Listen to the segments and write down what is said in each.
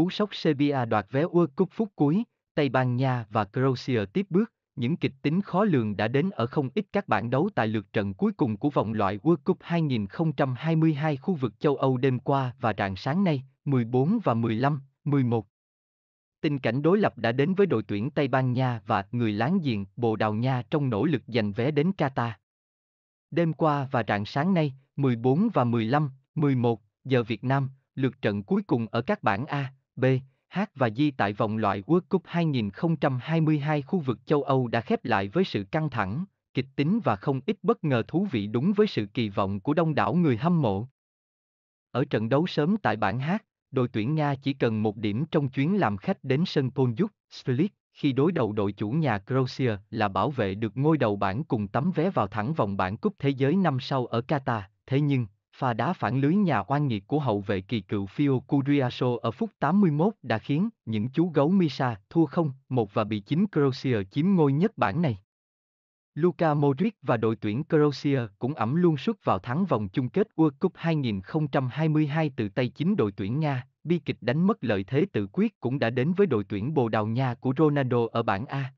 cú sốc Serbia đoạt vé World Cup phút cuối, Tây Ban Nha và Croatia tiếp bước, những kịch tính khó lường đã đến ở không ít các bảng đấu tại lượt trận cuối cùng của vòng loại World Cup 2022 khu vực châu Âu đêm qua và rạng sáng nay, 14 và 15, 11. Tình cảnh đối lập đã đến với đội tuyển Tây Ban Nha và người láng giềng Bồ Đào Nha trong nỗ lực giành vé đến Qatar. Đêm qua và rạng sáng nay, 14 và 15, 11 giờ Việt Nam, lượt trận cuối cùng ở các bảng A, B, H và G tại vòng loại World Cup 2022 khu vực châu Âu đã khép lại với sự căng thẳng, kịch tính và không ít bất ngờ thú vị đúng với sự kỳ vọng của đông đảo người hâm mộ. Ở trận đấu sớm tại bảng H, đội tuyển Nga chỉ cần một điểm trong chuyến làm khách đến sân Polyuk, Split khi đối đầu đội chủ nhà Croatia là bảo vệ được ngôi đầu bảng cùng tấm vé vào thẳng vòng bảng cúp thế giới năm sau ở Qatar. Thế nhưng, pha đá phản lưới nhà oan nghiệt của hậu vệ kỳ cựu Fio Curiaso ở phút 81 đã khiến những chú gấu Misa thua không, một và bị chính Croatia chiếm ngôi nhất bảng này. Luka Modric và đội tuyển Croatia cũng ẩm luôn suất vào thắng vòng chung kết World Cup 2022 từ tay chính đội tuyển Nga, bi kịch đánh mất lợi thế tự quyết cũng đã đến với đội tuyển Bồ Đào Nha của Ronaldo ở bảng A.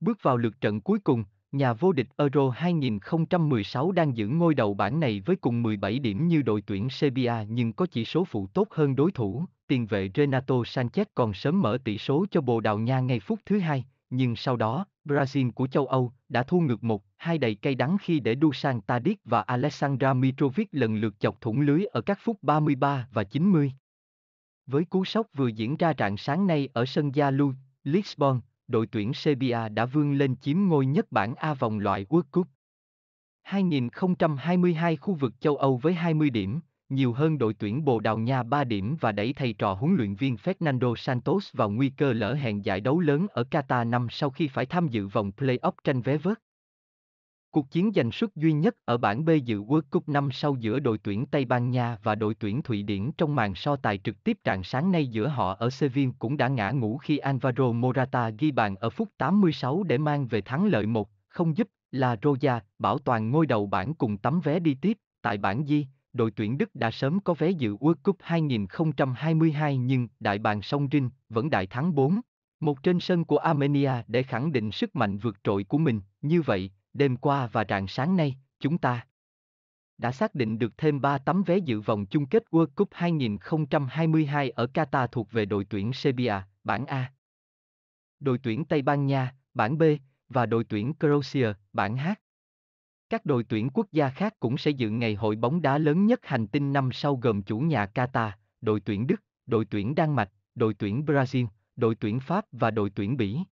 Bước vào lượt trận cuối cùng, nhà vô địch Euro 2016 đang giữ ngôi đầu bảng này với cùng 17 điểm như đội tuyển Serbia nhưng có chỉ số phụ tốt hơn đối thủ, tiền vệ Renato Sanchez còn sớm mở tỷ số cho Bồ Đào Nha ngay phút thứ hai, nhưng sau đó, Brazil của châu Âu đã thu ngược một, hai đầy cay đắng khi để Dusan Tadic và Alexandra Mitrovic lần lượt chọc thủng lưới ở các phút 33 và 90. Với cú sốc vừa diễn ra rạng sáng nay ở sân Gia Lu, Lisbon, đội tuyển Serbia đã vươn lên chiếm ngôi nhất bảng A vòng loại World Cup. 2022 khu vực châu Âu với 20 điểm, nhiều hơn đội tuyển Bồ Đào Nha 3 điểm và đẩy thầy trò huấn luyện viên Fernando Santos vào nguy cơ lỡ hẹn giải đấu lớn ở Qatar năm sau khi phải tham dự vòng play-off tranh vé vớt. Cuộc chiến giành suất duy nhất ở bảng B dự World Cup năm sau giữa đội tuyển Tây Ban Nha và đội tuyển Thụy Điển trong màn so tài trực tiếp trạng sáng nay giữa họ ở Seville cũng đã ngã ngũ khi Alvaro Morata ghi bàn ở phút 86 để mang về thắng lợi 1, không giúp La Roja bảo toàn ngôi đầu bảng cùng tấm vé đi tiếp. Tại bảng Di, đội tuyển Đức đã sớm có vé dự World Cup 2022 nhưng đại bàng song Rin vẫn đại thắng 4. Một trên sân của Armenia để khẳng định sức mạnh vượt trội của mình, như vậy, đêm qua và rạng sáng nay, chúng ta đã xác định được thêm 3 tấm vé dự vòng chung kết World Cup 2022 ở Qatar thuộc về đội tuyển Serbia, bảng A, đội tuyển Tây Ban Nha, bảng B và đội tuyển Croatia, bảng H. Các đội tuyển quốc gia khác cũng sẽ dự ngày hội bóng đá lớn nhất hành tinh năm sau gồm chủ nhà Qatar, đội tuyển Đức, đội tuyển Đan Mạch, đội tuyển Brazil, đội tuyển Pháp và đội tuyển Bỉ.